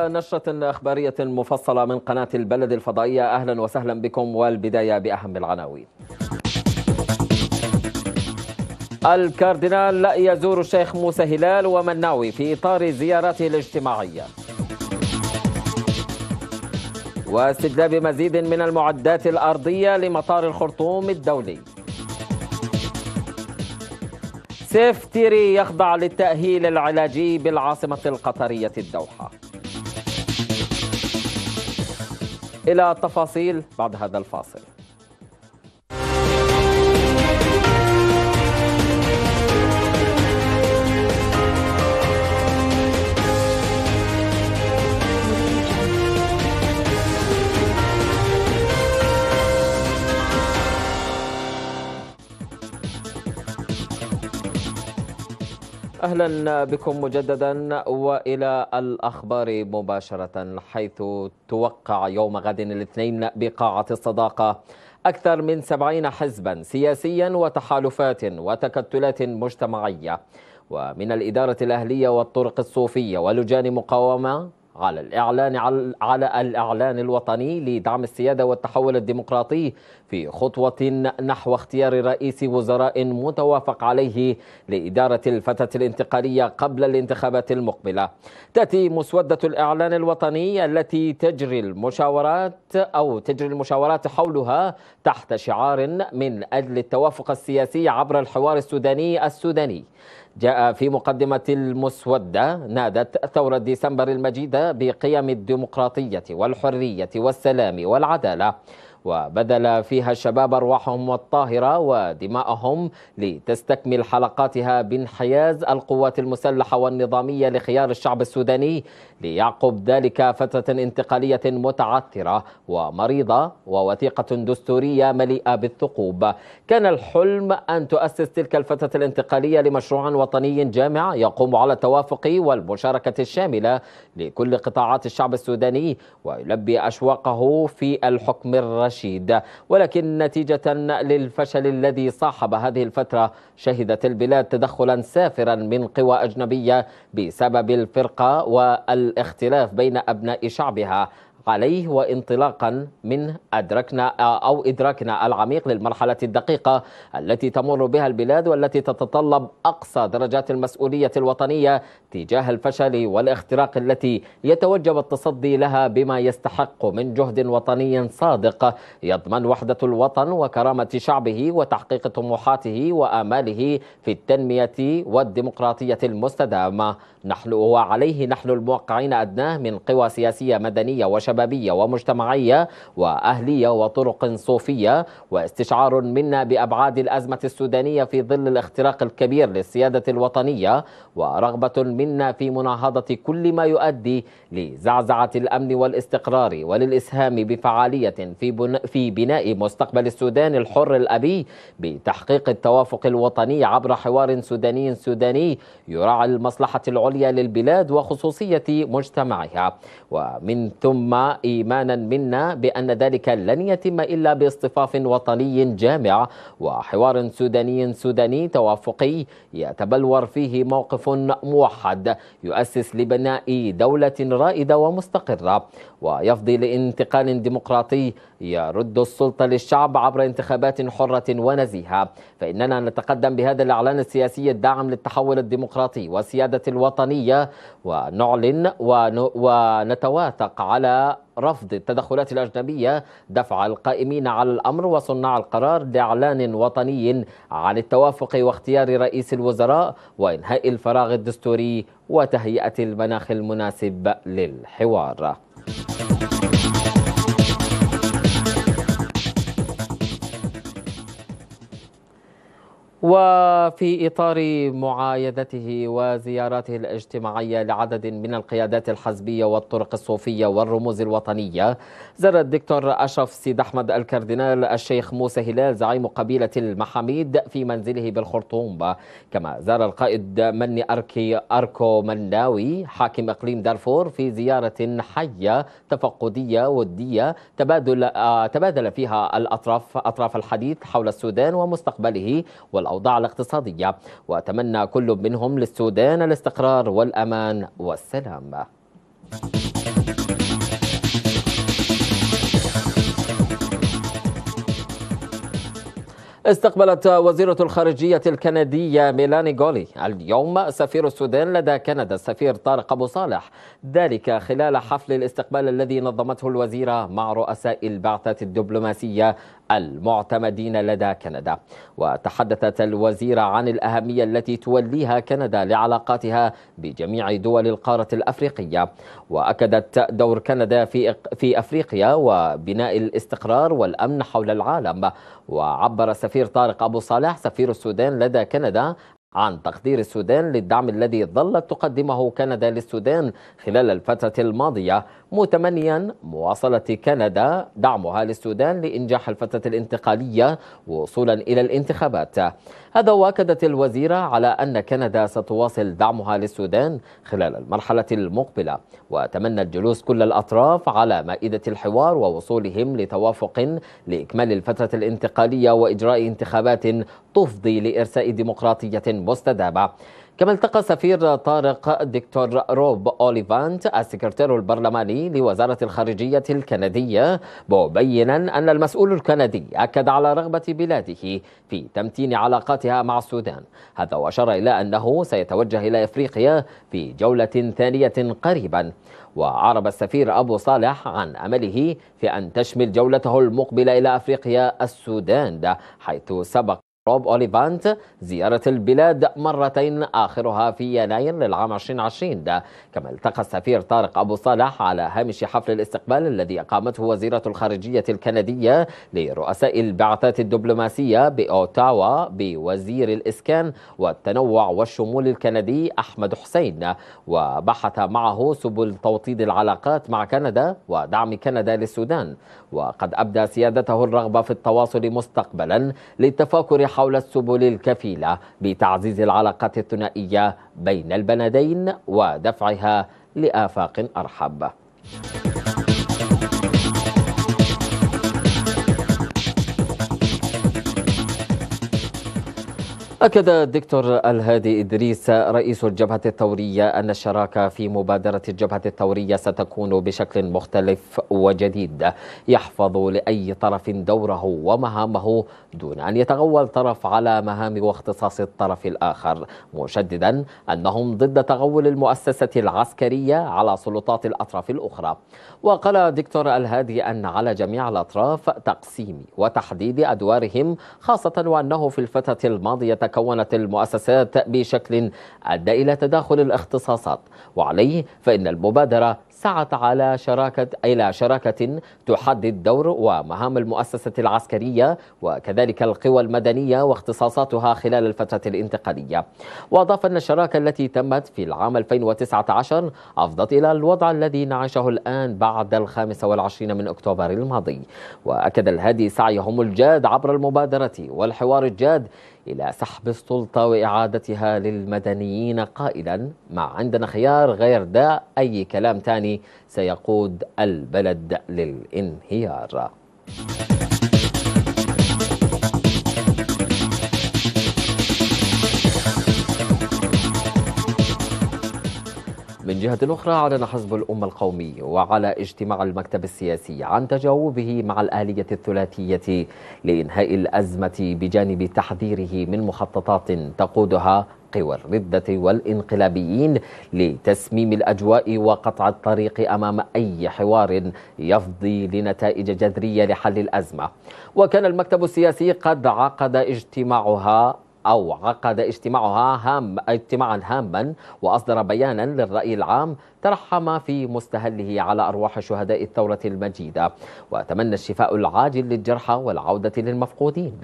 نشرة أخبارية مفصلة من قناة البلد الفضائية أهلا وسهلا بكم والبداية بأهم العناوين الكاردينال لا يزور الشيخ موسى هلال ومناوي في إطار زيارته الاجتماعية واستجلاب مزيد من المعدات الأرضية لمطار الخرطوم الدولي سيف تيري يخضع للتأهيل العلاجي بالعاصمة القطرية الدوحة إلى التفاصيل بعد هذا الفاصل اهلا بكم مجددا والى الاخبار مباشره حيث توقع يوم غد الاثنين بقاعه الصداقه اكثر من سبعين حزبا سياسيا وتحالفات وتكتلات مجتمعيه ومن الاداره الاهليه والطرق الصوفيه ولجان مقاومه على الإعلان على الإعلان الوطني لدعم السيادة والتحول الديمقراطي في خطوة نحو اختيار رئيس وزراء متوافق عليه لإدارة الفترة الانتقالية قبل الانتخابات المقبلة تأتي مسودة الإعلان الوطني التي تجري المشاورات أو تجري المشاورات حولها تحت شعار من أجل التوافق السياسي عبر الحوار السوداني السوداني جاء في مقدمة المسودة نادت ثورة ديسمبر المجيدة بقيم الديمقراطية والحرية والسلام والعدالة وبذل فيها الشباب أرواحهم الطاهرة ودماءهم لتستكمل حلقاتها بانحياز القوات المسلحة والنظامية لخيار الشعب السوداني ليعقب ذلك فترة انتقالية متعثرة ومريضة ووثيقة دستورية مليئة بالثقوب كان الحلم أن تؤسس تلك الفترة الانتقالية لمشروع وطني جامع يقوم على التوافق والمشاركة الشاملة لكل قطاعات الشعب السوداني ويلبي أشواقه في الحكم الرشيد رشيد ولكن نتيجة للفشل الذي صاحب هذه الفترة شهدت البلاد تدخلا سافرا من قوى أجنبية بسبب الفرقة والاختلاف بين أبناء شعبها عليه وانطلاقا من أدركنا أو إدراكنا العميق للمرحلة الدقيقة التي تمر بها البلاد والتي تتطلب أقصى درجات المسؤولية الوطنية تجاه الفشل والاختراق التي يتوجب التصدي لها بما يستحق من جهد وطني صادق يضمن وحدة الوطن وكرامة شعبه وتحقيق طموحاته وآماله في التنمية والديمقراطية المستدامة نحن وعليه نحن الموقعين أدناه من قوى سياسية مدنية وشبابية ومجتمعية وأهلية وطرق صوفية واستشعار منا بأبعاد الأزمة السودانية في ظل الاختراق الكبير للسيادة الوطنية ورغبة من منا في مناهضة كل ما يؤدي لزعزعة الأمن والاستقرار وللإسهام بفعالية في, بن... في بناء مستقبل السودان الحر الأبي بتحقيق التوافق الوطني عبر حوار سوداني سوداني يراعي المصلحة العليا للبلاد وخصوصية مجتمعها ومن ثم إيمانا منا بأن ذلك لن يتم إلا باصطفاف وطني جامع وحوار سوداني سوداني توافقي يتبلور فيه موقف موحد بعد يؤسس لبناء دولة رائدة ومستقرة ويفضي لانتقال ديمقراطي يرد السلطة للشعب عبر انتخابات حرة ونزيهة فإننا نتقدم بهذا الإعلان السياسي الداعم للتحول الديمقراطي والسيادة الوطنية ونعلن ونتواتق على رفض التدخلات الأجنبية دفع القائمين على الأمر وصناع القرار لإعلان وطني عن التوافق واختيار رئيس الوزراء وإنهاء الفراغ الدستوري وتهيئة المناخ المناسب للحوار وفي إطار معايدته وزياراته الاجتماعية لعدد من القيادات الحزبية والطرق الصوفية والرموز الوطنية زار الدكتور أشرف سيد أحمد الكاردينال الشيخ موسى هلال زعيم قبيلة المحاميد في منزله بالخرطوم كما زار القائد مني أركي أركو مناوي حاكم إقليم دارفور في زيارة حية تفقدية ودية تبادل آه، تبادل فيها الأطراف أطراف الحديث حول السودان ومستقبله والأوضاع الأوضاع الاقتصادية وتمنى كل منهم للسودان الاستقرار والأمان والسلام استقبلت وزيرة الخارجية الكندية ميلاني جولي اليوم سفير السودان لدى كندا السفير طارق أبو صالح ذلك خلال حفل الاستقبال الذي نظمته الوزيرة مع رؤساء البعثات الدبلوماسية المعتمدين لدى كندا وتحدثت الوزيرة عن الأهمية التي توليها كندا لعلاقاتها بجميع دول القارة الأفريقية وأكدت دور كندا في, في أفريقيا وبناء الاستقرار والأمن حول العالم وعبر سفير طارق أبو صالح سفير السودان لدى كندا عن تقدير السودان للدعم الذي ظلت تقدمه كندا للسودان خلال الفترة الماضية متمنيا مواصلة كندا دعمها للسودان لإنجاح الفترة الانتقالية وصولا إلى الانتخابات هذا واكدت الوزيرة على أن كندا ستواصل دعمها للسودان خلال المرحلة المقبلة وتمنت جلوس كل الأطراف على مائدة الحوار ووصولهم لتوافق لإكمال الفترة الانتقالية وإجراء انتخابات تفضي لإرساء ديمقراطية مستدامة كما التقى سفير طارق الدكتور روب أوليفانت السكرتير البرلماني لوزارة الخارجية الكندية مبينا أن المسؤول الكندي أكد على رغبة بلاده في تمتين علاقاتها مع السودان هذا وأشار إلى أنه سيتوجه إلى إفريقيا في جولة ثانية قريبا وعرب السفير أبو صالح عن أمله في أن تشمل جولته المقبلة إلى أفريقيا السودان حيث سبق روب أوليفانت زيارة البلاد مرتين آخرها في يناير للعام 2020 كما التقى السفير طارق أبو صالح على هامش حفل الاستقبال الذي أقامته وزيرة الخارجية الكندية لرؤساء البعثات الدبلوماسية بأوتاوا بوزير الإسكان والتنوع والشمول الكندي أحمد حسين وبحث معه سبل توطيد العلاقات مع كندا ودعم كندا للسودان وقد أبدى سيادته الرغبة في التواصل مستقبلا للتفاكر حول السبل الكفيلة بتعزيز العلاقات الثنائية بين البلدين ودفعها لآفاق أرحب. أكد الدكتور الهادي إدريس رئيس الجبهة الثورية أن الشراكة في مبادرة الجبهة الثورية ستكون بشكل مختلف وجديد يحفظ لأي طرف دوره ومهامه دون أن يتغول طرف على مهام واختصاص الطرف الآخر مشددا أنهم ضد تغول المؤسسة العسكرية على سلطات الأطراف الأخرى وقال دكتور الهادي أن على جميع الأطراف تقسيم وتحديد أدوارهم خاصة وأنه في الفترة الماضية تكونت المؤسسات بشكل أدى إلى تداخل الاختصاصات وعليه فإن المبادرة سعت على شراكة إلى شراكة تحدد دور ومهام المؤسسة العسكرية وكذلك القوى المدنية واختصاصاتها خلال الفترة الانتقالية وأضاف أن الشراكة التي تمت في العام 2019 أفضت إلى الوضع الذي نعيشه الآن بعد ال والعشرين من أكتوبر الماضي وأكد الهادي سعيهم الجاد عبر المبادرة والحوار الجاد إلى سحب السلطة وإعادتها للمدنيين قائلا ما عندنا خيار غير ده أي كلام تاني سيقود البلد للانهيار من جهة أخرى أعلن حزب الأمة القومي وعلى اجتماع المكتب السياسي عن تجاوبه مع الآلية الثلاثية لإنهاء الأزمة بجانب تحذيره من مخططات تقودها قوى الردة والإنقلابيين لتسميم الأجواء وقطع الطريق أمام أي حوار يفضي لنتائج جذرية لحل الأزمة وكان المكتب السياسي قد عقد اجتماعها أو عقد اجتماعها هام اجتماعا هاما وأصدر بيانا للرأي العام ترحم في مستهله على أرواح شهداء الثورة المجيدة وتمنى الشفاء العاجل للجرحى والعودة للمفقودين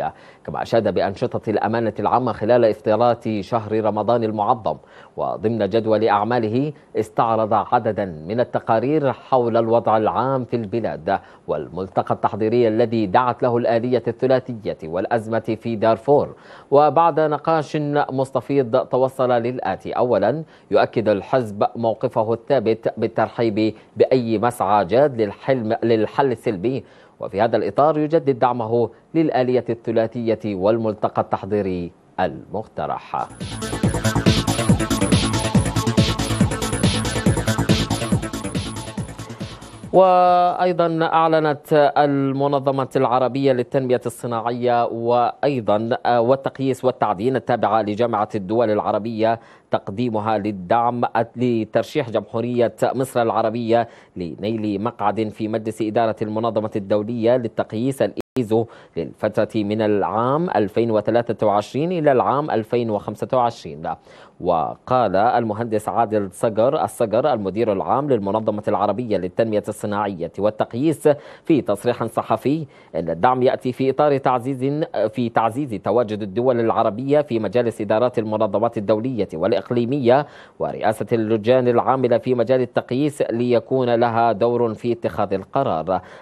كما أشاد بأنشطة الأمانة العامة خلال إفطارات شهر رمضان المعظم وضمن جدول أعماله استعرض عددا من التقارير حول الوضع العام في البلاد والملتقى التحضيري الذي دعت له الآلية الثلاثية والأزمة في دارفور وبعد نقاش مستفيض توصل للآتي أولا يؤكد الحزب موقفه الثابت بالترحيب بأي مسعى جاد للحلم للحل السلمي وفي هذا الإطار يجدد دعمه للآلية الثلاثية والملتقى التحضيري المقترح وايضا اعلنت المنظمه العربيه للتنميه الصناعيه وايضا آه، والتقييس والتعدين التابعه لجامعه الدول العربيه تقديمها للدعم لترشيح جمهوريه مصر العربيه لنيل مقعد في مجلس اداره المنظمه الدوليه للتقييس الإيزو للفترة من العام 2023 إلى العام 2025 وقال المهندس عادل صقر الصقر المدير العام للمنظمة العربية للتنمية الصناعية والتقييس في تصريح صحفي أن الدعم يأتي في إطار تعزيز في تعزيز تواجد الدول العربية في مجالس إدارات المنظمات الدولية والإقليمية ورئاسة اللجان العاملة في مجال التقييس ليكون لها دور في اتخاذ القرار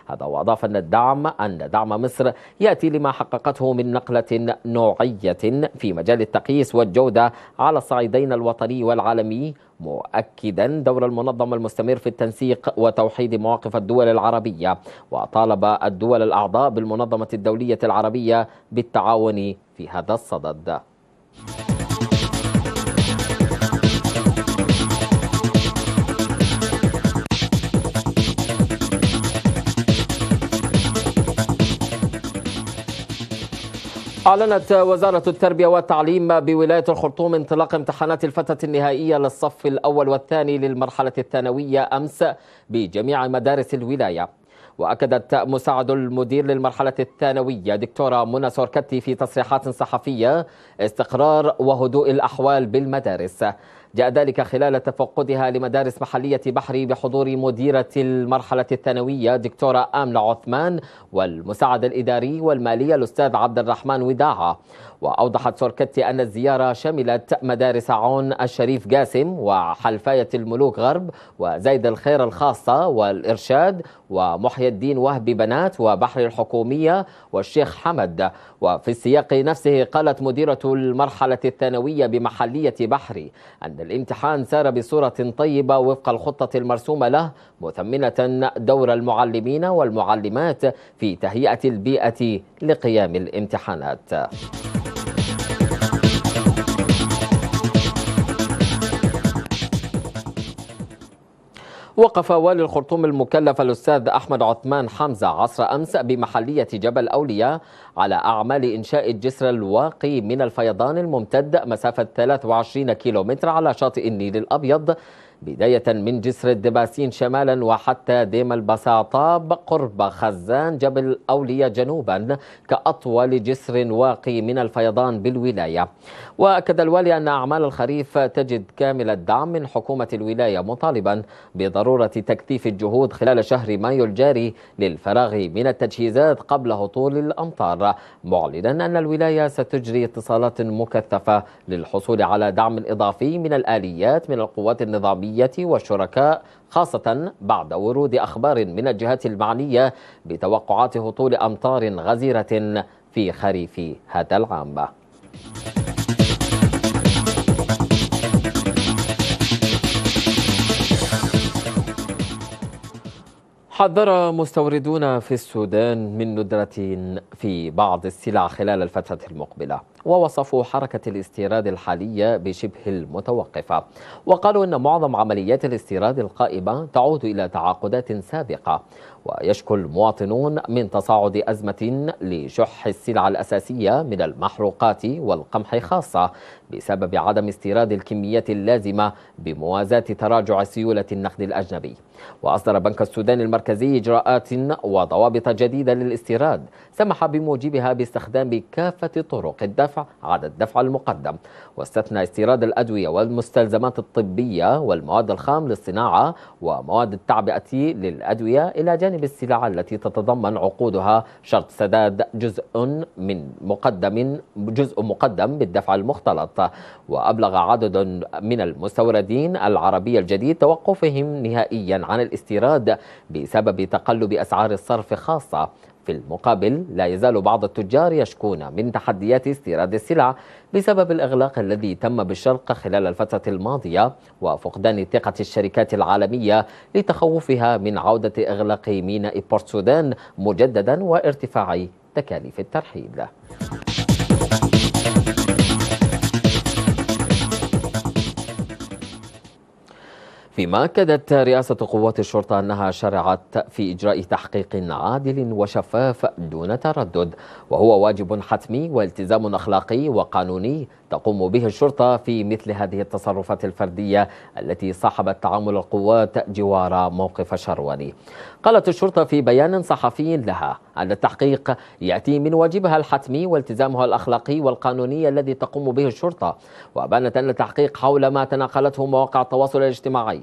هذا وأضاف أن الدعم أن دعم مصر يأتي لما حققته من نقلة نوعية في مجال التقييس والجودة على الصعيد الصعيدين الوطني والعالمي مؤكدا دور المنظمة المستمر في التنسيق وتوحيد مواقف الدول العربية وطالب الدول الأعضاء بالمنظمة الدولية العربية بالتعاون في هذا الصدد أعلنت وزارة التربية والتعليم بولاية الخرطوم انطلاق امتحانات الفترة النهائية للصف الأول والثاني للمرحلة الثانوية أمس بجميع مدارس الولاية وأكدت مساعد المدير للمرحلة الثانوية دكتورة منى سوركتي في تصريحات صحفية استقرار وهدوء الأحوال بالمدارس جاء ذلك خلال تفقدها لمدارس محلية بحري بحضور مديرة المرحلة الثانوية دكتورة آملة عثمان والمساعد الإداري والمالية الأستاذ عبد الرحمن وداعة وأوضحت سوركتي أن الزيارة شملت مدارس عون الشريف جاسم وحلفاية الملوك غرب وزايد الخير الخاصة والإرشاد ومحي الدين وهبي بنات وبحر الحكومية والشيخ حمد وفي السياق نفسه قالت مديرة المرحلة الثانوية بمحلية بحري أن الامتحان سار بصورة طيبة وفق الخطة المرسومة له مثمنة دور المعلمين والمعلمات في تهيئة البيئة لقيام الامتحانات وقف والي الخرطوم المكلف الأستاذ أحمد عثمان حمزة عصر أمس بمحلية جبل أولياء على أعمال إنشاء الجسر الواقي من الفيضان الممتد مسافة 23 كيلومتر على شاطئ النيل الأبيض بداية من جسر الدباسين شمالا وحتى ديم البساطاب قرب خزان جبل أولية جنوبا كأطول جسر واقي من الفيضان بالولاية وأكد الوالي أن أعمال الخريف تجد كامل الدعم من حكومة الولاية مطالبا بضرورة تكثيف الجهود خلال شهر مايو الجاري للفراغ من التجهيزات قبل هطول الأمطار معلنا أن الولاية ستجري اتصالات مكثفة للحصول على دعم إضافي من الآليات من القوات النظامية العربية والشركاء خاصة بعد ورود أخبار من الجهات المعنية بتوقعات هطول أمطار غزيرة في خريف هذا العام. حذر مستوردون في السودان من ندرة في بعض السلع خلال الفترة المقبلة ووصفوا حركة الاستيراد الحالية بشبه المتوقفة وقالوا أن معظم عمليات الاستيراد القائمة تعود إلى تعاقدات سابقة ويشكو المواطنون من تصاعد أزمة لشح السلع الأساسية من المحروقات والقمح خاصة بسبب عدم استيراد الكميات اللازمة بموازاة تراجع سيولة النقد الأجنبي وأصدر بنك السودان المركزي إجراءات وضوابط جديدة للاستيراد سمح بموجبها باستخدام كافة طرق الدفع على الدفع المقدم واستثنى استيراد الأدوية والمستلزمات الطبية والمواد الخام للصناعة ومواد التعبئة للأدوية إلى جانب بجانب السلع التي تتضمن عقودها شرط سداد جزء من مقدم جزء مقدم بالدفع المختلط وأبلغ عدد من المستوردين العربي الجديد توقفهم نهائيا عن الاستيراد بسبب تقلب أسعار الصرف خاصة في المقابل لا يزال بعض التجار يشكون من تحديات استيراد السلع بسبب الإغلاق الذي تم بالشرق خلال الفترة الماضية وفقدان ثقة الشركات العالمية لتخوفها من عودة إغلاق ميناء بورت سودان مجددا وارتفاع تكاليف الترحيل فيما اكدت رئاسه قوات الشرطه انها شرعت في اجراء تحقيق عادل وشفاف دون تردد وهو واجب حتمي والتزام اخلاقي وقانوني تقوم به الشرطه في مثل هذه التصرفات الفرديه التي صاحبت تعامل القوات جوار موقف شرواني. قالت الشرطه في بيان صحفي لها ان التحقيق ياتي من واجبها الحتمي والتزامها الاخلاقي والقانوني الذي تقوم به الشرطه وبانت ان التحقيق حول ما تناقلته مواقع التواصل الاجتماعي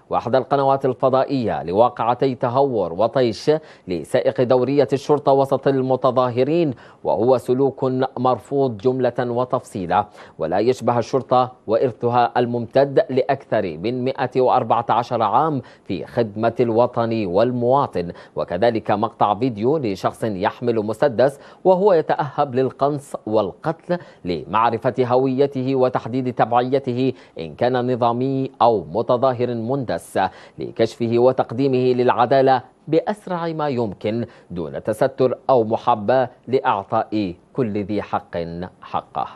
وأحدى القنوات الفضائية لواقعتي تهور وطيش لسائق دورية الشرطة وسط المتظاهرين وهو سلوك مرفوض جملة وتفصيلة ولا يشبه الشرطة وإرثها الممتد لأكثر من 114 عام في خدمة الوطن والمواطن وكذلك مقطع فيديو لشخص يحمل مسدس وهو يتأهب للقنص والقتل لمعرفة هويته وتحديد تبعيته إن كان نظامي أو متظاهر مندس الناس لكشفه وتقديمه للعدالة بأسرع ما يمكن دون تستر أو محبة لإعطاء كل ذي حق حقه.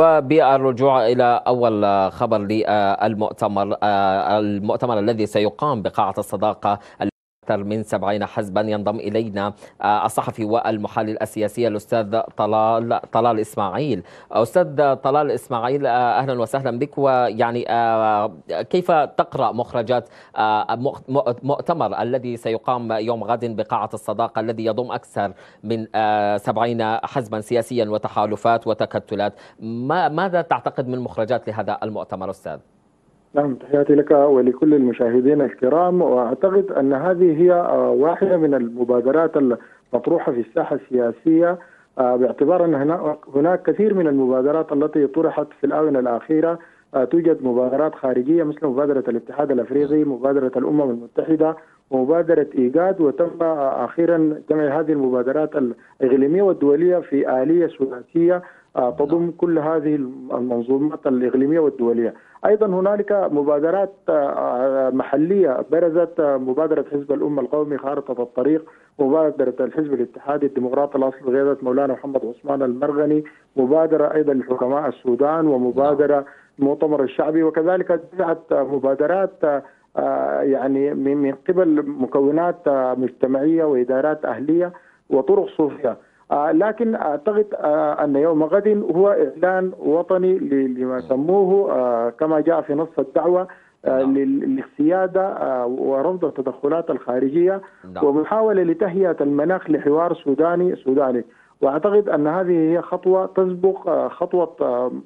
وبالرجوع إلى أول خبر للمؤتمر آه، المؤتمر الذي سيقام بقاعة الصداقة أكثر من سبعين حزبا ينضم إلينا آه، الصحفي والمحلل السياسي الأستاذ طلال طلال إسماعيل أستاذ طلال إسماعيل آه، أهلا وسهلا بك ويعني آه، كيف تقرأ مخرجات مؤتمر الذي سيقام يوم غد بقاعة الصداقة الذي يضم أكثر من سبعين حزبا سياسيا وتحالفات وتكتلات ماذا تعتقد من مخرجات لهذا المؤتمر أستاذ؟ نعم تحياتي لك ولكل المشاهدين الكرام واعتقد ان هذه هي آه، واحده من المبادرات المطروحه في الساحه السياسيه آه، باعتبار ان هناك كثير من المبادرات التي طرحت في الاونه الاخيره آه، توجد مبادرات خارجيه مثل مبادره الاتحاد الافريقي، مبادره الامم المتحده، ومبادره ايجاد وتم اخيرا جمع هذه المبادرات الاقليميه والدوليه في اليه ثلاثيه تضم كل هذه المنظومات الاقليميه والدوليه. ايضا هنالك مبادرات آه، آه، محليه برزت آه، مبادره حزب الامه القومي خارطه الطريق مبادره الحزب الاتحادي الديمقراطي الاصل بقياده مولانا محمد عثمان المرغني مبادره ايضا لحكماء السودان ومبادره المؤتمر نعم. الشعبي وكذلك جاءت مبادرات يعني من قبل مكونات مجتمعيه وادارات اهليه وطرق صوفيه آه، لكن اعتقد آه، ان يوم غد هو اعلان وطني لما سموه آه، كما جاء في نص الدعوه نعم. للسيادة ورفض التدخلات الخارجية نعم. ومحاولة لتهيئة المناخ لحوار سوداني سوداني واعتقد ان هذه هي خطوه تسبق خطوه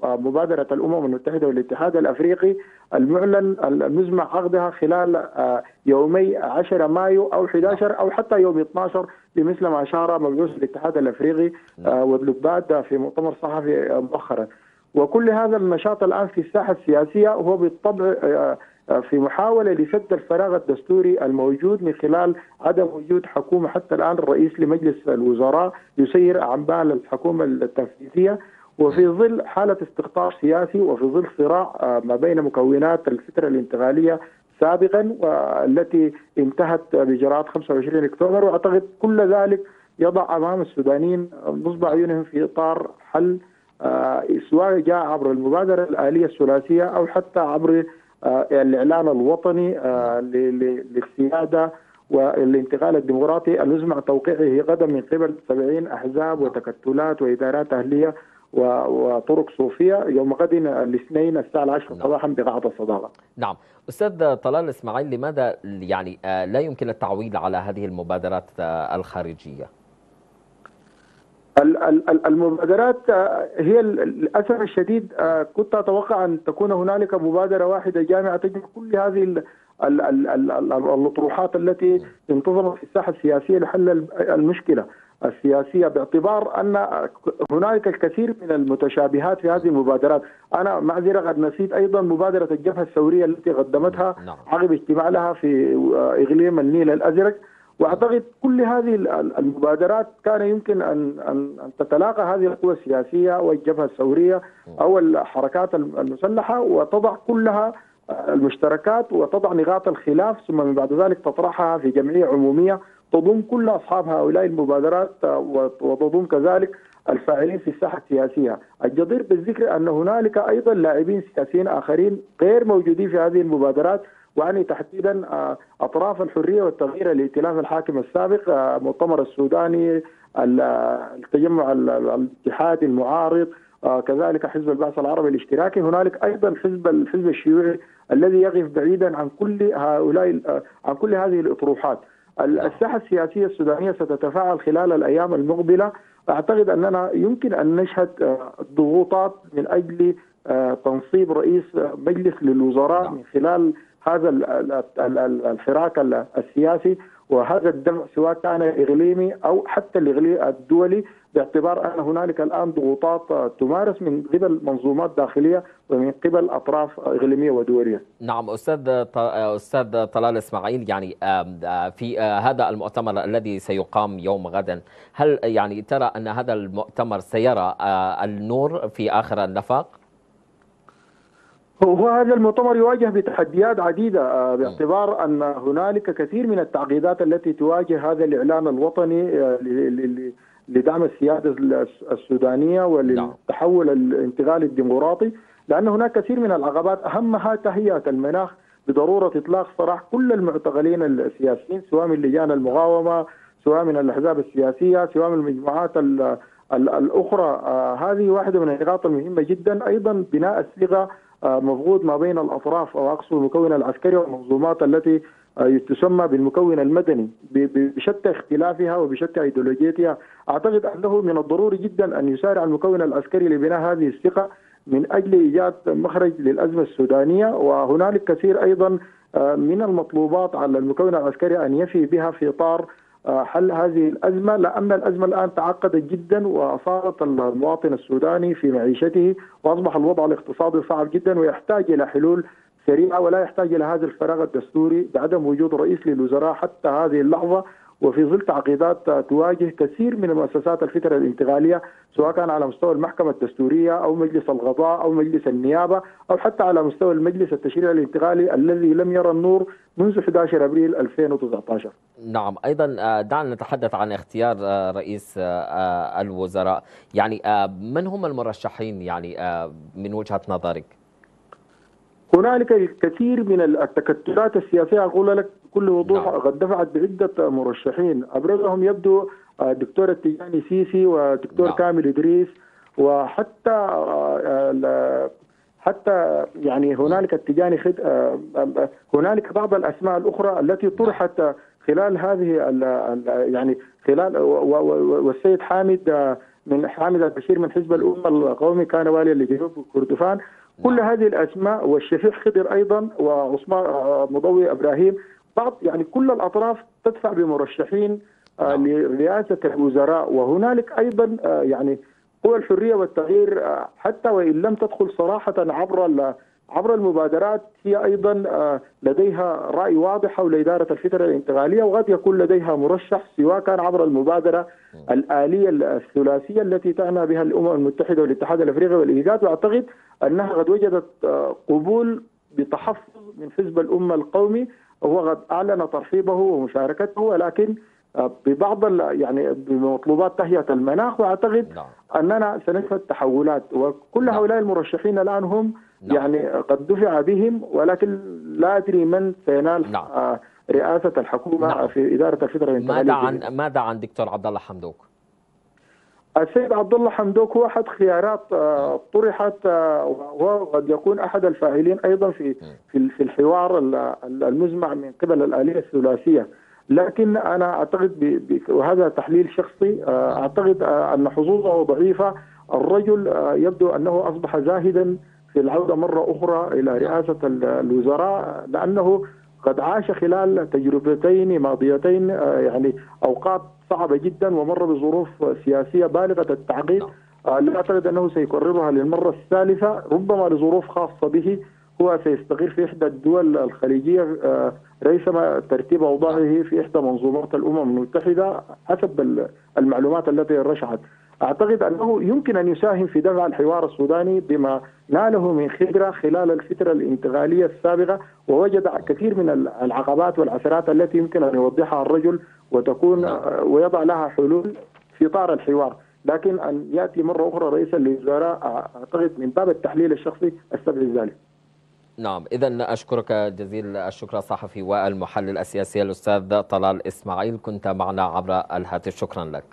مبادره الامم المتحده والاتحاد الافريقي المعلن المزمع عقدها خلال آه، يومي 10 مايو او 11 او حتى يوم 12 بمثل ما اشار مبعوث الاتحاد الافريقي ودلوبات نعم. آه، في مؤتمر صحفي آه، مؤخرا وكل هذا النشاط الان في الساحه السياسيه هو بالطبع في محاولة لسد الفراغ الدستوري الموجود من خلال عدم وجود حكومة حتى الآن الرئيس لمجلس الوزراء يسير أعمال الحكومة التنفيذية وفي ظل حالة استقطاب سياسي وفي ظل صراع آه، ما بين مكونات الفترة الانتقالية سابقا والتي آه، انتهت بجراءات 25 اكتوبر واعتقد كل ذلك يضع امام السودانيين نصب اعينهم في اطار حل آه، سواء جاء عبر المبادره الاليه الثلاثيه او حتى عبر الاعلان الوطني للسياده والانتقال الديمقراطي المزمع توقيعه غدا من قبل 70 احزاب وتكتلات وادارات اهليه وطرق صوفية يوم غد الاثنين الساعة 10 نعم. صباحا بقاعة الصداقة نعم أستاذ طلال إسماعيل لماذا يعني آه، لا يمكن التعويل على هذه المبادرات آه، الخارجية؟ المبادرات آه، هي للاسف الشديد كنت اتوقع ان تكون هنالك مبادره واحده جامعه تجمع كل هذه الاطروحات التي انتظمت نعم. في الساحه السياسيه لحل المشكله السياسيه باعتبار ان هنالك الكثير من المتشابهات في هذه المبادرات، انا معذره قد نسيت ايضا مبادره الجبهه الثوريه التي قدمتها نعم. عقب اجتماع لها في اقليم النيل الازرق، واعتقد كل هذه المبادرات كان يمكن ان ان تتلاقى هذه القوى السياسيه والجبهه الثوريه او الحركات المسلحه وتضع كلها المشتركات وتضع نقاط الخلاف ثم من بعد ذلك تطرحها في جمعيه عموميه تضم كل اصحاب هؤلاء المبادرات آه، وتضم كذلك الفاعلين في الساحه السياسيه، الجدير بالذكر ان هنالك ايضا لاعبين سياسيين اخرين غير موجودين في هذه المبادرات واعني تحديدا آه، اطراف الحريه والتغيير الائتلاف الحاكم السابق المؤتمر آه، السوداني التجمع الاتحادي المعارض كذلك حزب البعث العربي الاشتراكي هنالك ايضا حزب الحزب الشيوعي الذي يقف بعيدا عن كل هؤلاء عن كل هذه الاطروحات نعم. الساحة السياسية السودانية ستتفاعل خلال الأيام المقبلة أعتقد أننا يمكن أن نشهد آه، ضغوطات من أجل آه، تنصيب رئيس مجلس للوزراء نعم. من خلال هذا الحراك السياسي وهذا الدفع سواء كان اقليمي او حتى الدولي باعتبار ان هنالك الان ضغوطات تمارس من قبل منظومات داخليه ومن قبل اطراف اقليميه ودوليه. نعم استاذ استاذ طلال اسماعيل يعني في هذا المؤتمر الذي سيقام يوم غدا هل يعني ترى ان هذا المؤتمر سيرى النور في اخر النفق؟ هو هذا المؤتمر يواجه بتحديات عديدة باعتبار أن هنالك كثير من التعقيدات التي تواجه هذا الإعلان الوطني لدعم السياده السودانيه نعم. وللتحول الانتقالي الديمقراطي لان هناك كثير من العقبات اهمها تهيئه المناخ بضروره اطلاق سراح كل المعتقلين السياسيين سواء من لجان المقاومه سواء من الاحزاب السياسيه سواء من المجموعات الاخرى آه، هذه واحده من النقاط المهمه جدا ايضا بناء الثقه آه، مفقود ما بين الاطراف او اقصد المكون العسكري والمنظومات التي تسمى بالمكون المدني بشتى اختلافها وبشتى ايديولوجيتها اعتقد انه من الضروري جدا ان يسارع المكون العسكري لبناء هذه الثقه من اجل ايجاد مخرج للازمه السودانيه وهنالك كثير ايضا آه، من المطلوبات على المكون العسكري ان يفي بها في اطار آه، حل هذه الازمه لان الازمه الان تعقدت جدا وصارت المواطن السوداني في معيشته واصبح الوضع الاقتصادي صعب جدا ويحتاج الى حلول سريعة ولا يحتاج إلى هذا الفراغ الدستوري بعدم وجود رئيس للوزراء حتى هذه اللحظة وفي ظل تعقيدات تواجه كثير من مؤسسات الفكرة الانتقالية سواء كان على مستوى المحكمة الدستورية أو مجلس القضاء أو مجلس النيابة أو حتى على مستوى المجلس التشريعي الانتقالي الذي لم يرى النور منذ 11 أبريل 2019 نعم أيضا آه، دعنا نتحدث عن اختيار آه، رئيس آه، الوزراء يعني من هم المرشحين يعني من وجهة نظرك؟ هنالك الكثير من التكتلات السياسيه اقول لك بكل وضوح نعم. قد دفعت بعده مرشحين ابرزهم يبدو الدكتور آه، التيجاني سيسي والدكتور نعم. كامل ادريس وحتى آه، حتى يعني هنالك التجاني خد... آه، هنالك بعض الاسماء الاخرى التي طرحت خلال هذه ال... يعني خلال والسيد حامد من حامد البشير من حزب الامه القومي كان واليا لجنوب كردفان كل هذه الاسماء والشفيع خضر ايضا وعثمان آه، مضوي ابراهيم بعض يعني كل الاطراف تدفع بمرشحين آه، نعم. لرئاسه الوزراء وهنالك ايضا آه، يعني قوى الحريه والتغيير حتى وان لم تدخل صراحه عبر عبر المبادرات هي ايضا آه، لديها راي واضح حول اداره الفتره الانتقاليه وقد يكون لديها مرشح سواء كان عبر المبادره الاليه الثلاثيه التي تعنى بها الامم المتحده والاتحاد الافريقي والايجاد واعتقد انها قد وجدت آه، قبول بتحفظ من حزب الامه القومي هو قد اعلن ترحيبه ومشاركته ولكن آه، ببعض يعني بمطلوبات تهيئه المناخ واعتقد نعم. اننا سنشهد تحولات وكل نعم. هؤلاء المرشحين الان هم نعم. يعني قد دفع بهم ولكن لا أدري من سينال نعم. آه، رئاسة الحكومة نعم. في إدارة الفترة الانتقالية ماذا عن ماذا عن دكتور عبد الله حمدوك؟ السيد عبد الله حمدوك هو احد خيارات آه، طرحت آه، وهو قد يكون احد الفاعلين ايضا في في الحوار المزمع من قبل الاليه الثلاثيه لكن انا اعتقد وهذا تحليل شخصي اعتقد ان حظوظه ضعيفه الرجل يبدو انه اصبح زاهدا في العودة مرة أخرى إلى نعم. رئاسة الوزراء لأنه قد عاش خلال تجربتين ماضيتين آه، يعني أوقات صعبة جدا ومر بظروف سياسية بالغة التعقيد نعم. آه، لا أعتقد أنه سيكررها للمرة الثالثة ربما لظروف خاصة به هو سيستقر في إحدى الدول الخليجية آه، ريثما ترتيب أوضاعه نعم. في إحدى منظومات الأمم المتحدة حسب المعلومات التي رشحت اعتقد انه يمكن ان يساهم في دفع الحوار السوداني بما ناله من خبره خلال الفتره الانتقاليه السابقه ووجد كثير من العقبات والعثرات التي يمكن ان يوضحها الرجل وتكون نعم. آه، ويضع لها حلول في اطار الحوار، لكن ان ياتي مره اخرى رئيسا للوزراء آه، اعتقد من باب التحليل الشخصي استبعد ذلك. نعم اذا اشكرك جزيل الشكر الصحفي والمحلل السياسي الاستاذ طلال اسماعيل كنت معنا عبر الهاتف شكرا لك.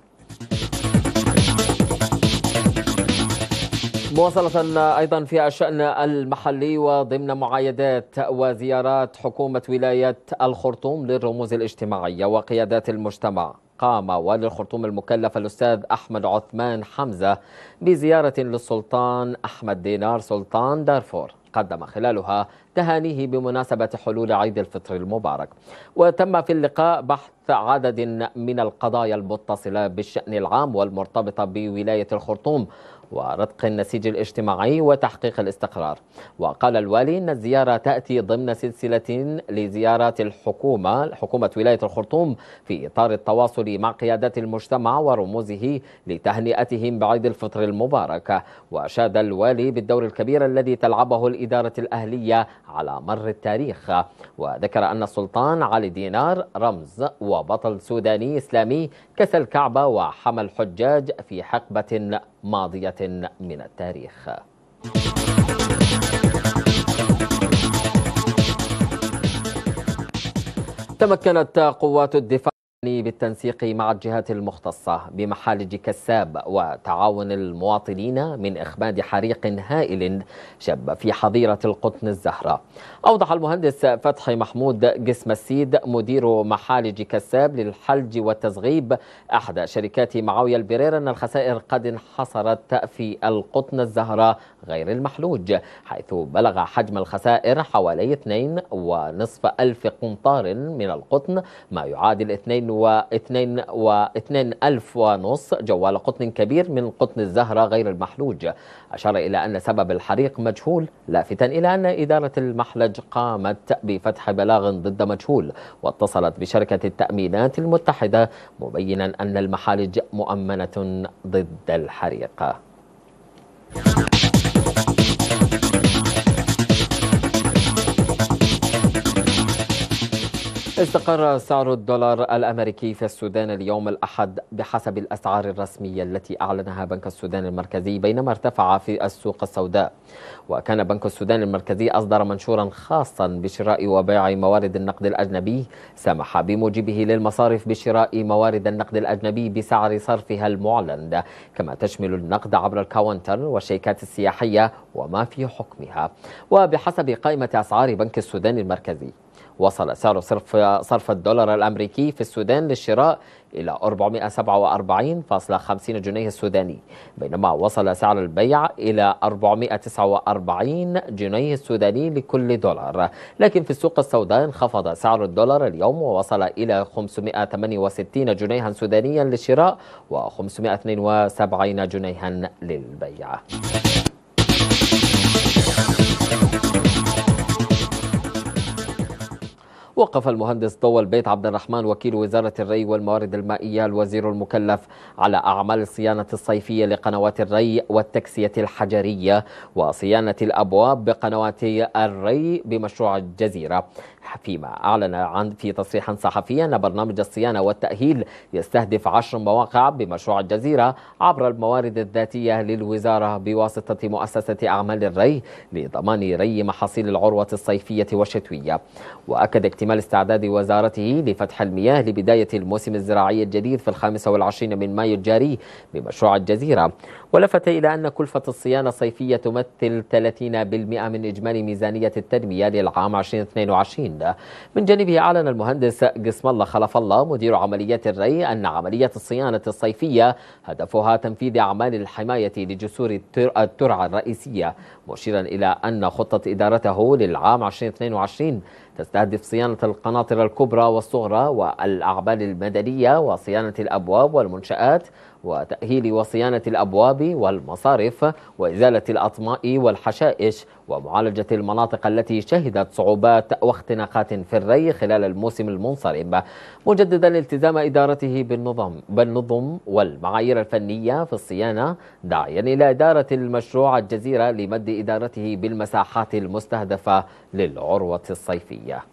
مواصلة أيضا في الشأن المحلي وضمن معايدات وزيارات حكومة ولاية الخرطوم للرموز الاجتماعية وقيادات المجتمع قام والي الخرطوم المكلف الأستاذ أحمد عثمان حمزة بزيارة للسلطان أحمد دينار سلطان دارفور قدم خلالها تهانيه بمناسبة حلول عيد الفطر المبارك وتم في اللقاء بحث عدد من القضايا المتصلة بالشأن العام والمرتبطة بولاية الخرطوم ورتق النسيج الاجتماعي وتحقيق الاستقرار وقال الوالي أن الزيارة تأتي ضمن سلسلة لزيارات الحكومة حكومة ولاية الخرطوم في إطار التواصل مع قيادات المجتمع ورموزه لتهنئتهم بعيد الفطر المبارك وأشاد الوالي بالدور الكبير الذي تلعبه الإدارة الأهلية على مر التاريخ وذكر أن السلطان علي دينار رمز وبطل سوداني إسلامي كسى الكعبة وحمى الحجاج في حقبة ماضية من التاريخ تمكنت قوات الدفاع بالتنسيق مع الجهات المختصة بمحالج كساب وتعاون المواطنين من إخماد حريق هائل شب في حظيرة القطن الزهرة أوضح المهندس فتحي محمود قسم السيد مدير محالج كساب للحلج والتصغيب أحدى شركات معاوية البرير أن الخسائر قد انحصرت في القطن الزهرة غير المحلوج حيث بلغ حجم الخسائر حوالي 2.5 ألف قنطار من القطن ما يعادل 2 واثنين ألف ونص جوال قطن كبير من قطن الزهرة غير المحلوج أشار إلى أن سبب الحريق مجهول لافتا إلى أن إدارة المحلج قامت بفتح بلاغ ضد مجهول واتصلت بشركة التأمينات المتحدة مبينا أن المحالج مؤمنة ضد الحريق استقر سعر الدولار الأمريكي في السودان اليوم الأحد بحسب الأسعار الرسمية التي أعلنها بنك السودان المركزي بينما ارتفع في السوق السوداء وكان بنك السودان المركزي أصدر منشورا خاصا بشراء وبيع موارد النقد الأجنبي سمح بموجبه للمصارف بشراء موارد النقد الأجنبي بسعر صرفها المعلن كما تشمل النقد عبر الكاونتر والشيكات السياحية وما في حكمها وبحسب قائمة أسعار بنك السودان المركزي وصل سعر صرف صرف الدولار الأمريكي في السودان للشراء إلى 447.50 جنيه سوداني بينما وصل سعر البيع إلى 449 جنيه سوداني لكل دولار لكن في السوق السوداء انخفض سعر الدولار اليوم ووصل إلى 568 جنيها سودانيا للشراء و572 جنيها للبيع وقف المهندس ضوء البيت عبد الرحمن وكيل وزارة الري والموارد المائية الوزير المكلف على أعمال الصيانة الصيفية لقنوات الري والتكسية الحجرية وصيانة الأبواب بقنوات الري بمشروع الجزيرة فيما أعلن عن في تصريح صحفي أن برنامج الصيانة والتأهيل يستهدف عشر مواقع بمشروع الجزيرة عبر الموارد الذاتية للوزارة بواسطة مؤسسة أعمال الري لضمان ري محاصيل العروة الصيفية والشتوية وأكد اكتمال استعداد وزارته لفتح المياه لبداية الموسم الزراعي الجديد في الخامسة والعشرين من مايو الجاري بمشروع الجزيرة ولفت إلى أن كلفة الصيانة الصيفية تمثل 30% من إجمالي ميزانية التنمية للعام 2022 من جانبه أعلن المهندس قسم الله خلف الله مدير عمليات الري أن عملية الصيانة الصيفية هدفها تنفيذ أعمال الحماية لجسور الترعة الرئيسية مشيرا إلى أن خطة إدارته للعام 2022 تستهدف صيانة القناطر الكبرى والصغرى والأعمال المدنية وصيانة الأبواب والمنشآت وتأهيل وصيانة الأبواب والمصارف وإزالة الأطماء والحشائش ومعالجة المناطق التي شهدت صعوبات واختناقات في الري خلال الموسم المنصرم مجددا التزام إدارته بالنظم, بالنظم والمعايير الفنية في الصيانة داعيا إلى إدارة المشروع الجزيرة لمد إدارته بالمساحات المستهدفة للعروة الصيفية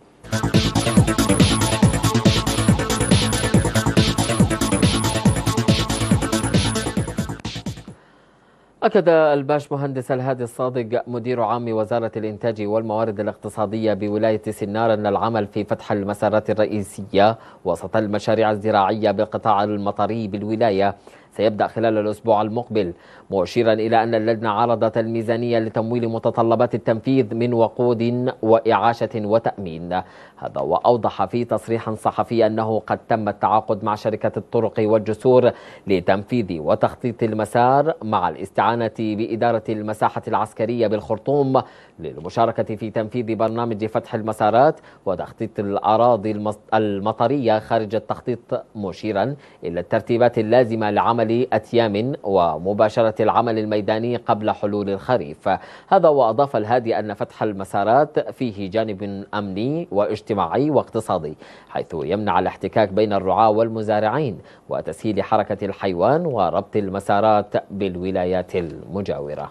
أكد الباش مهندس الهادي الصادق مدير عام وزارة الإنتاج والموارد الاقتصادية بولاية سنار أن العمل في فتح المسارات الرئيسية وسط المشاريع الزراعية بالقطاع المطري بالولاية سيبدأ خلال الأسبوع المقبل مؤشرا إلى أن اللجنة عرضت الميزانية لتمويل متطلبات التنفيذ من وقود وإعاشة وتأمين هذا وأوضح في تصريح صحفي أنه قد تم التعاقد مع شركة الطرق والجسور لتنفيذ وتخطيط المسار مع الاستعانة بإدارة المساحة العسكرية بالخرطوم للمشاركة في تنفيذ برنامج فتح المسارات وتخطيط الأراضي المطرية خارج التخطيط مشيرا إلى الترتيبات اللازمة لعمل أتيام ومباشرة العمل الميداني قبل حلول الخريف هذا وأضاف الهادي أن فتح المسارات فيه جانب أمني واجتماعي واقتصادي حيث يمنع الاحتكاك بين الرعاة والمزارعين وتسهيل حركة الحيوان وربط المسارات بالولايات المجاورة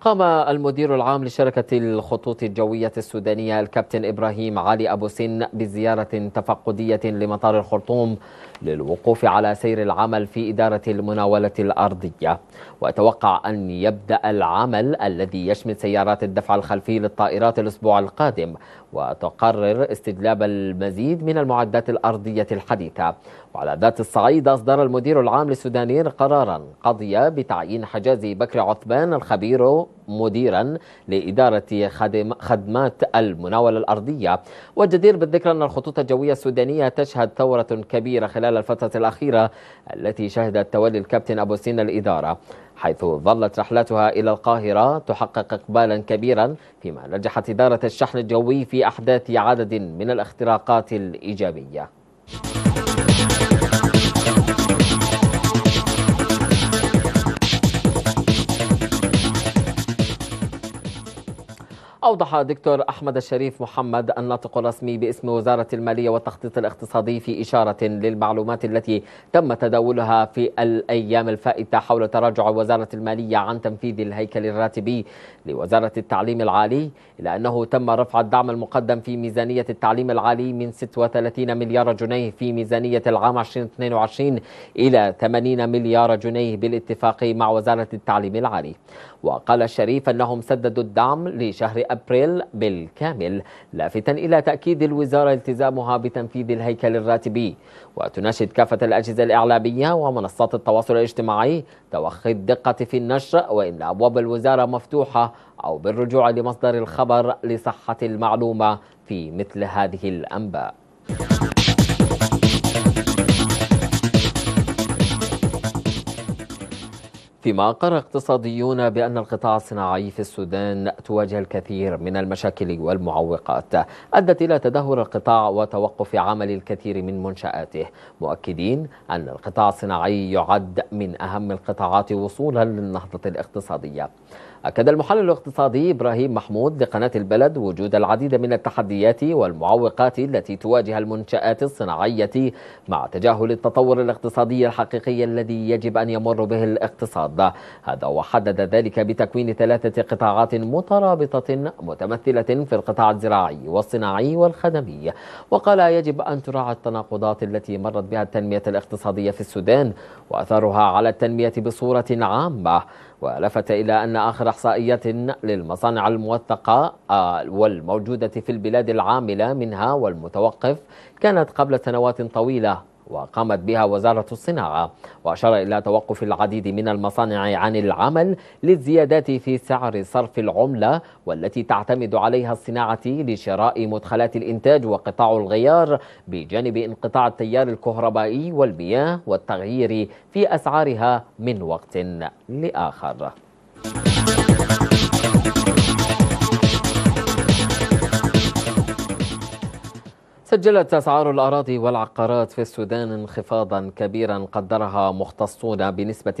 قام المدير العام لشركة الخطوط الجوية السودانية الكابتن إبراهيم علي أبو سن بزيارة تفقدية لمطار الخرطوم للوقوف على سير العمل في إدارة المناولة الأرضية وأتوقع أن يبدأ العمل الذي يشمل سيارات الدفع الخلفي للطائرات الأسبوع القادم وتقرر استجلاب المزيد من المعدات الأرضية الحديثة وعلى ذات الصعيد أصدر المدير العام للسودانيين قرارا قضي بتعيين حجازي بكر عثمان الخبير مديرا لإدارة خدمات المناولة الأرضية والجدير بالذكر أن الخطوط الجوية السودانية تشهد ثورة كبيرة خلال الفترة الأخيرة التي شهدت تولي الكابتن أبو سين الإدارة حيث ظلت رحلتها إلى القاهرة تحقق إقبالا كبيرا فيما نجحت إدارة الشحن الجوي في أحداث عدد من الاختراقات الإيجابية أوضح دكتور أحمد الشريف محمد الناطق الرسمي باسم وزارة المالية والتخطيط الاقتصادي في إشارة للمعلومات التي تم تداولها في الأيام الفائتة حول تراجع وزارة المالية عن تنفيذ الهيكل الراتبي لوزارة التعليم العالي إلى أنه تم رفع الدعم المقدم في ميزانية التعليم العالي من 36 مليار جنيه في ميزانية العام 2022 إلى 80 مليار جنيه بالاتفاق مع وزارة التعليم العالي وقال الشريف أنهم سددوا الدعم لشهر أبريل أبريل بالكامل لافتا إلى تأكيد الوزارة التزامها بتنفيذ الهيكل الراتبي وتناشد كافة الأجهزة الإعلامية ومنصات التواصل الاجتماعي توخي الدقة في النشر وإن أبواب الوزارة مفتوحة أو بالرجوع لمصدر الخبر لصحة المعلومة في مثل هذه الأنباء فيما قرر اقتصاديون بأن القطاع الصناعي في السودان تواجه الكثير من المشاكل والمعوقات أدت إلى تدهور القطاع وتوقف عمل الكثير من منشآته مؤكدين أن القطاع الصناعي يعد من أهم القطاعات وصولا للنهضة الاقتصادية أكد المحلل الاقتصادي إبراهيم محمود لقناة البلد وجود العديد من التحديات والمعوقات التي تواجه المنشآت الصناعية مع تجاهل التطور الاقتصادي الحقيقي الذي يجب أن يمر به الاقتصاد هذا وحدد ذلك بتكوين ثلاثة قطاعات مترابطة متمثلة في القطاع الزراعي والصناعي والخدمي وقال يجب أن تراعى التناقضات التي مرت بها التنمية الاقتصادية في السودان وأثرها على التنمية بصورة عامة ولفت إلى أن آخر إحصائيات للمصانع الموثقة آه، والموجودة في البلاد العاملة منها والمتوقف كانت قبل سنوات طويلة وقامت بها وزارة الصناعة وأشار إلى توقف العديد من المصانع عن العمل للزيادات في سعر صرف العملة والتي تعتمد عليها الصناعة لشراء مدخلات الإنتاج وقطاع الغيار بجانب انقطاع التيار الكهربائي والمياه والتغيير في أسعارها من وقت لآخر. سجلت أسعار الأراضي والعقارات في السودان انخفاضا كبيرا قدرها مختصون بنسبة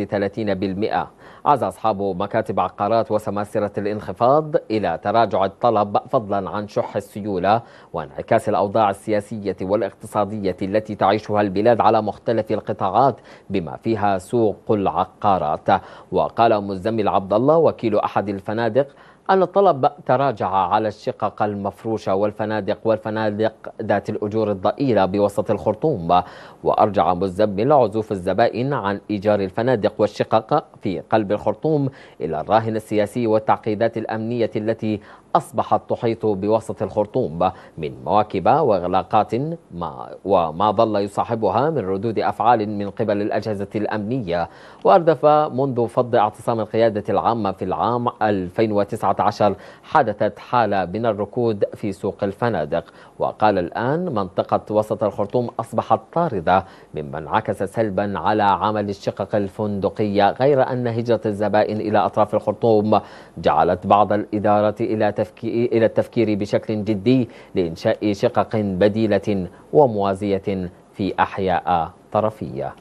30% عز أصحاب مكاتب عقارات وسماسرة الانخفاض إلى تراجع الطلب فضلا عن شح السيولة وانعكاس الأوضاع السياسية والاقتصادية التي تعيشها البلاد على مختلف القطاعات بما فيها سوق العقارات وقال مزمل عبد الله وكيل أحد الفنادق أن الطلب تراجع على الشقق المفروشة والفنادق والفنادق ذات الأجور الضئيلة بوسط الخرطوم وأرجع مزمل عزوف الزبائن عن إيجار الفنادق والشقق في قلب الخرطوم إلى الراهن السياسي والتعقيدات الأمنية التي أصبحت تحيط بوسط الخرطوم من مواكب وإغلاقات ما وما ظل يصاحبها من ردود أفعال من قبل الأجهزة الأمنية وأردف منذ فض اعتصام القيادة العامة في العام 2019 حدثت حالة من الركود في سوق الفنادق وقال الآن منطقة وسط الخرطوم أصبحت طاردة مما انعكس سلبا على عمل الشقق الفندقية غير أن هجرة الزبائن إلى أطراف الخرطوم جعلت بعض الإدارة إلى إلى التفكير بشكل جدي لإنشاء شقق بديلة وموازية في أحياء طرفية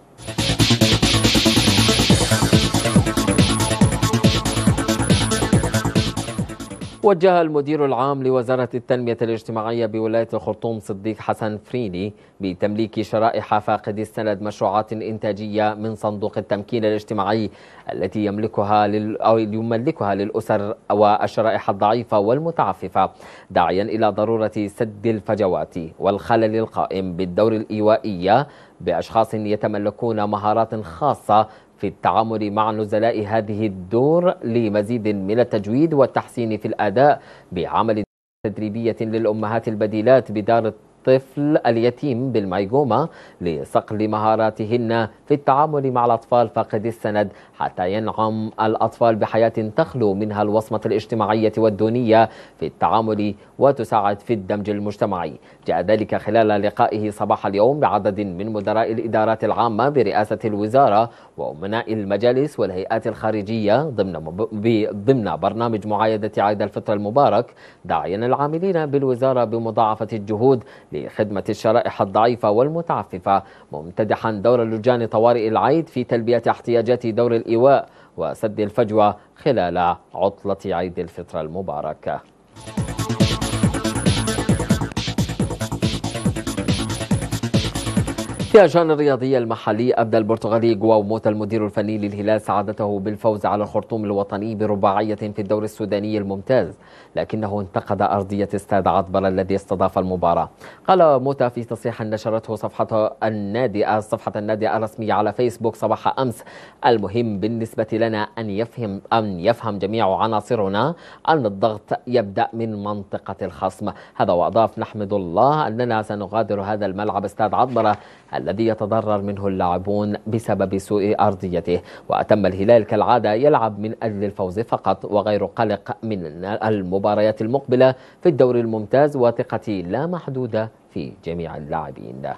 وجه المدير العام لوزارة التنمية الاجتماعية بولاية الخرطوم صديق حسن فريني بتمليك شرائح فاقد السند مشروعات إنتاجية من صندوق التمكين الاجتماعي التي يملكها لل أو يملكها للأسر والشرائح الضعيفة والمتعففة داعيا إلى ضرورة سد الفجوات والخلل القائم بالدور الإيوائية بأشخاص يتملكون مهارات خاصة في التعامل مع نزلاء هذه الدور لمزيد من التجويد والتحسين في الأداء بعمل تدريبية للأمهات البديلات بدار الطفل اليتيم بالميقومة لصقل مهاراتهن في التعامل مع الأطفال فاقد السند حتى ينعم الأطفال بحياة تخلو منها الوصمة الاجتماعية والدونية في التعامل وتساعد في الدمج المجتمعي جاء ذلك خلال لقائه صباح اليوم بعدد من مدراء الإدارات العامة برئاسة الوزارة وأمناء المجالس والهيئات الخارجية ضمن, مب... ضمن برنامج معايدة عيد الفطر المبارك داعيا العاملين بالوزارة بمضاعفة الجهود لخدمة الشرائح الضعيفة والمتعففة ممتدحا دور لجان طوارئ العيد في تلبية احتياجات دور الإيواء وسد الفجوة خلال عطلة عيد الفطر المبارك في أشان الرياضية المحلي أبدى البرتغالي جواو موتا المدير الفني للهلال سعادته بالفوز على الخرطوم الوطني برباعية في الدور السوداني الممتاز لكنه انتقد أرضية استاد عطبر الذي استضاف المباراة قال موتا في تصريح نشرته صفحة النادي صفحة النادي الرسمية على فيسبوك صباح أمس المهم بالنسبة لنا أن يفهم أن يفهم جميع عناصرنا أن الضغط يبدأ من منطقة الخصم هذا وأضاف نحمد الله أننا سنغادر هذا الملعب استاد عطبرة الذي يتضرر منه اللاعبون بسبب سوء أرضيته وأتم الهلال كالعادة يلعب من أجل الفوز فقط وغير قلق من المباراة المباريات المقبلة في الدوري الممتاز وثقتي لا محدودة في جميع اللاعبين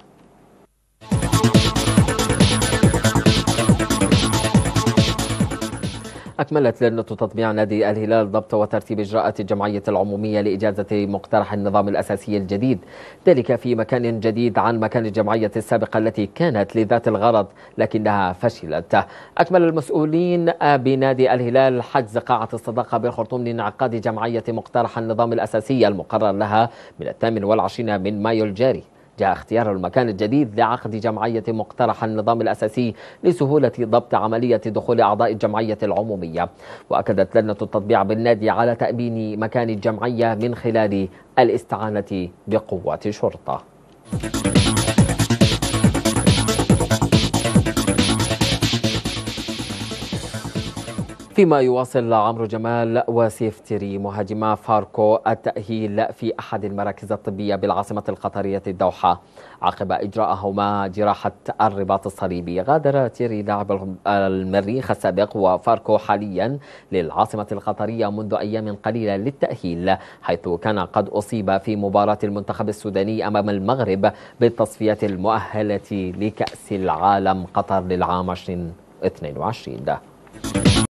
أكملت لجنة تطبيع نادي الهلال ضبط وترتيب إجراءات الجمعية العمومية لإجازة مقترح النظام الأساسي الجديد ذلك في مكان جديد عن مكان الجمعية السابقة التي كانت لذات الغرض لكنها فشلت أكمل المسؤولين آه، بنادي الهلال حجز قاعة الصداقة بالخرطوم لانعقاد جمعية مقترح النظام الأساسي المقرر لها من الثامن والعشرين من مايو الجاري جاء اختيار المكان الجديد لعقد جمعية مقترح النظام الأساسي لسهولة ضبط عملية دخول أعضاء الجمعية العمومية وأكدت لجنة التطبيع بالنادي على تأمين مكان الجمعية من خلال الاستعانة بقوة شرطة فيما يواصل عمرو جمال وسيفتري مهاجما فاركو التأهيل في أحد المراكز الطبية بالعاصمة القطرية الدوحة عقب إجراءهما جراحة الرباط الصليبي غادر تيري لاعب المريخ السابق وفاركو حاليا للعاصمة القطرية منذ أيام قليلة للتأهيل حيث كان قد أصيب في مباراة المنتخب السوداني أمام المغرب بالتصفية المؤهلة لكأس العالم قطر للعام 2022